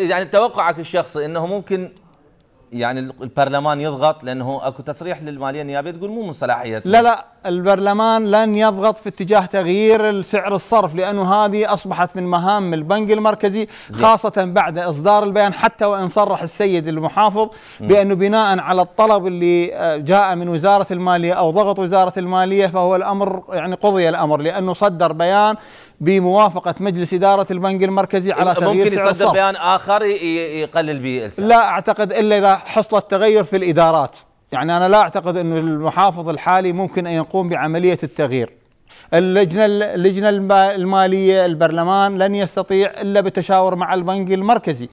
يعني توقعك الشخصي انه ممكن يعني البرلمان يضغط لانه اكو تصريح للماليه النيابيه تقول مو من صلاحيتنا لا لا البرلمان لن يضغط في اتجاه تغيير سعر الصرف لأنه هذه أصبحت من مهام البنك المركزي خاصة بعد إصدار البيان حتى وإن صرح السيد المحافظ بأنه بناء على الطلب اللي آه، جاء من وزارة المالية أو ضغط وزارة المالية فهو الأمر يعني قضي الأمر لأنه صدر بيان بموافقة مجلس إدارة البنك المركزي على تغيير سعر الصرف ممكن يصدر بيان آخر يقلل به السعر لا أعتقد إلا إذا حصل التغير في الإدارات يعني أنا لا أعتقد أن المحافظ الحالي ممكن أن يقوم بعملية التغيير اللجنة اللجنة المالية البرلمان لن يستطيع إلا بالتشاور مع البنك المركزي